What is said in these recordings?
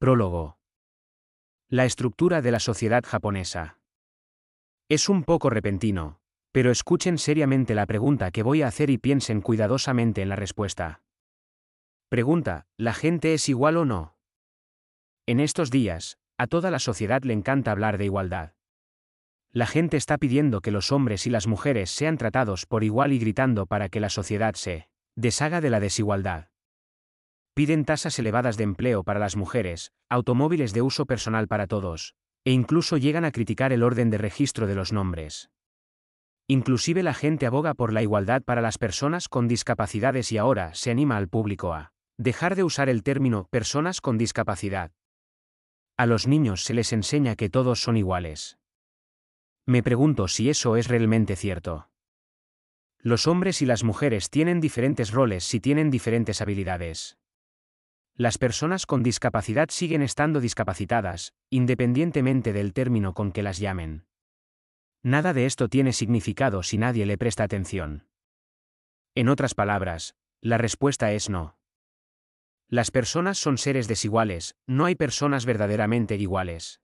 Prólogo. La estructura de la sociedad japonesa. Es un poco repentino, pero escuchen seriamente la pregunta que voy a hacer y piensen cuidadosamente en la respuesta. Pregunta, ¿la gente es igual o no? En estos días, a toda la sociedad le encanta hablar de igualdad. La gente está pidiendo que los hombres y las mujeres sean tratados por igual y gritando para que la sociedad se deshaga de la desigualdad piden tasas elevadas de empleo para las mujeres, automóviles de uso personal para todos, e incluso llegan a criticar el orden de registro de los nombres. Inclusive la gente aboga por la igualdad para las personas con discapacidades y ahora se anima al público a dejar de usar el término personas con discapacidad. A los niños se les enseña que todos son iguales. Me pregunto si eso es realmente cierto. Los hombres y las mujeres tienen diferentes roles si tienen diferentes habilidades. Las personas con discapacidad siguen estando discapacitadas, independientemente del término con que las llamen. Nada de esto tiene significado si nadie le presta atención. En otras palabras, la respuesta es no. Las personas son seres desiguales, no hay personas verdaderamente iguales.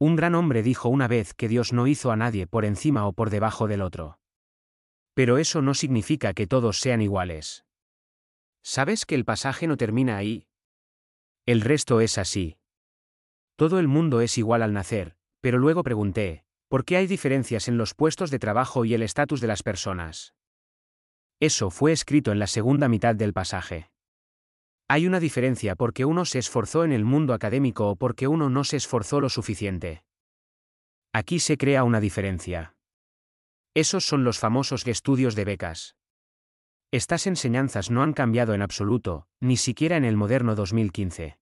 Un gran hombre dijo una vez que Dios no hizo a nadie por encima o por debajo del otro. Pero eso no significa que todos sean iguales. Sabes que el pasaje no termina ahí. El resto es así. Todo el mundo es igual al nacer, pero luego pregunté, ¿por qué hay diferencias en los puestos de trabajo y el estatus de las personas? Eso fue escrito en la segunda mitad del pasaje. Hay una diferencia porque uno se esforzó en el mundo académico o porque uno no se esforzó lo suficiente. Aquí se crea una diferencia. Esos son los famosos estudios de becas. Estas enseñanzas no han cambiado en absoluto, ni siquiera en el moderno 2015.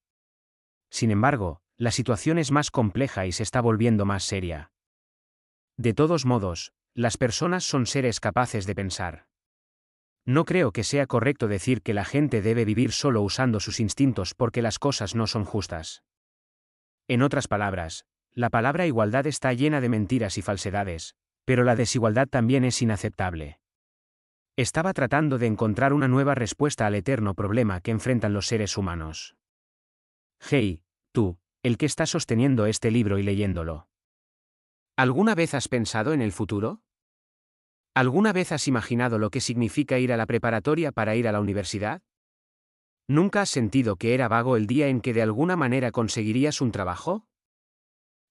Sin embargo, la situación es más compleja y se está volviendo más seria. De todos modos, las personas son seres capaces de pensar. No creo que sea correcto decir que la gente debe vivir solo usando sus instintos porque las cosas no son justas. En otras palabras, la palabra igualdad está llena de mentiras y falsedades, pero la desigualdad también es inaceptable. Estaba tratando de encontrar una nueva respuesta al eterno problema que enfrentan los seres humanos. Hey, tú, el que está sosteniendo este libro y leyéndolo. ¿Alguna vez has pensado en el futuro? ¿Alguna vez has imaginado lo que significa ir a la preparatoria para ir a la universidad? ¿Nunca has sentido que era vago el día en que de alguna manera conseguirías un trabajo?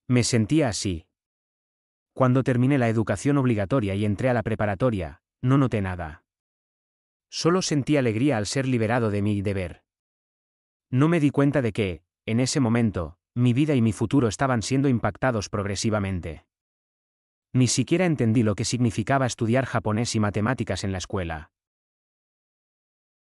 Me sentía así. Cuando terminé la educación obligatoria y entré a la preparatoria, no noté nada. Solo sentí alegría al ser liberado de mi deber. No me di cuenta de que, en ese momento, mi vida y mi futuro estaban siendo impactados progresivamente. Ni siquiera entendí lo que significaba estudiar japonés y matemáticas en la escuela.